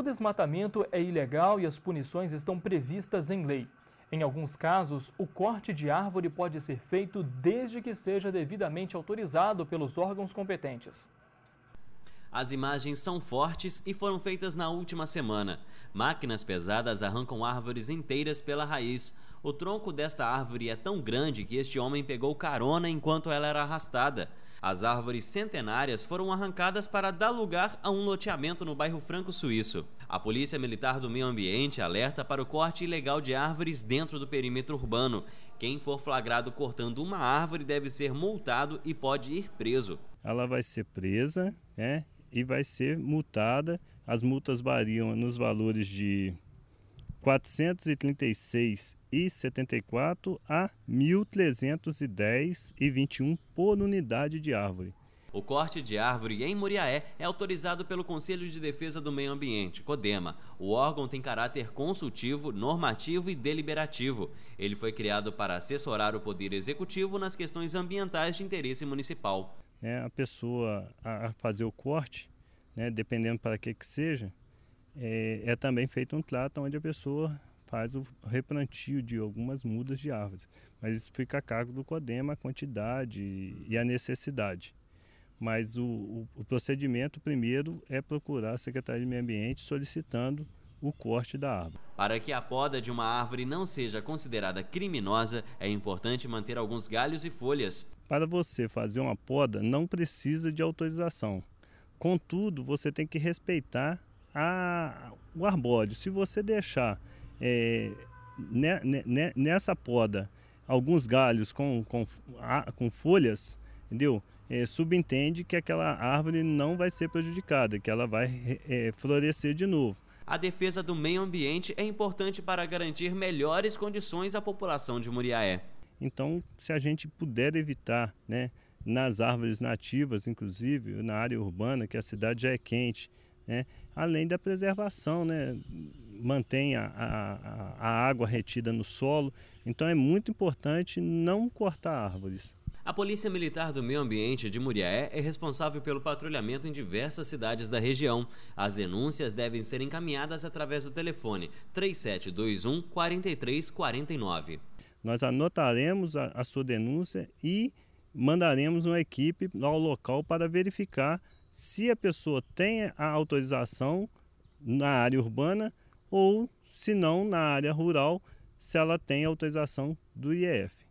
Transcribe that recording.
O desmatamento é ilegal e as punições estão previstas em lei. Em alguns casos, o corte de árvore pode ser feito desde que seja devidamente autorizado pelos órgãos competentes. As imagens são fortes e foram feitas na última semana. Máquinas pesadas arrancam árvores inteiras pela raiz. O tronco desta árvore é tão grande que este homem pegou carona enquanto ela era arrastada. As árvores centenárias foram arrancadas para dar lugar a um loteamento no bairro Franco Suíço. A Polícia Militar do Meio Ambiente alerta para o corte ilegal de árvores dentro do perímetro urbano. Quem for flagrado cortando uma árvore deve ser multado e pode ir preso. Ela vai ser presa né, e vai ser multada. As multas variam nos valores de 436 e 74 a 1310 e 21 por unidade de árvore. O corte de árvore em Muriaé é autorizado pelo Conselho de Defesa do Meio Ambiente, CODEMA. O órgão tem caráter consultivo, normativo e deliberativo. Ele foi criado para assessorar o Poder Executivo nas questões ambientais de interesse municipal. É, a pessoa a fazer o corte, né, dependendo para que que seja, é, é também feito um trato onde a pessoa faz o replantio de algumas mudas de árvores. Mas isso fica a cargo do CODEMA, a quantidade e a necessidade. Mas o, o, o procedimento primeiro é procurar a Secretaria de Meio Ambiente solicitando o corte da árvore. Para que a poda de uma árvore não seja considerada criminosa, é importante manter alguns galhos e folhas. Para você fazer uma poda, não precisa de autorização. Contudo, você tem que respeitar a, o arbóreo. Se você deixar é, ne, né, ne, né, né, nessa poda alguns galhos com, com, a, com folhas, entendeu? é, subentende que aquela árvore não vai ser prejudicada, que ela vai é, florescer de novo. A defesa do meio ambiente é importante para garantir melhores condições à população de Muriaé. Então, se a gente puder evitar, né, nas árvores nativas, inclusive na área urbana, que a cidade já é quente, né, além da preservação, né, mantém a, a, a água retida no solo. Então, é muito importante não cortar árvores. A Polícia Militar do Meio Ambiente de Muriaé é responsável pelo patrulhamento em diversas cidades da região. As denúncias devem ser encaminhadas através do telefone 3721 4349. Nós anotaremos a, a sua denúncia e mandaremos uma equipe ao local para verificar se a pessoa tem a autorização na área urbana ou, se não, na área rural, se ela tem autorização do IEF.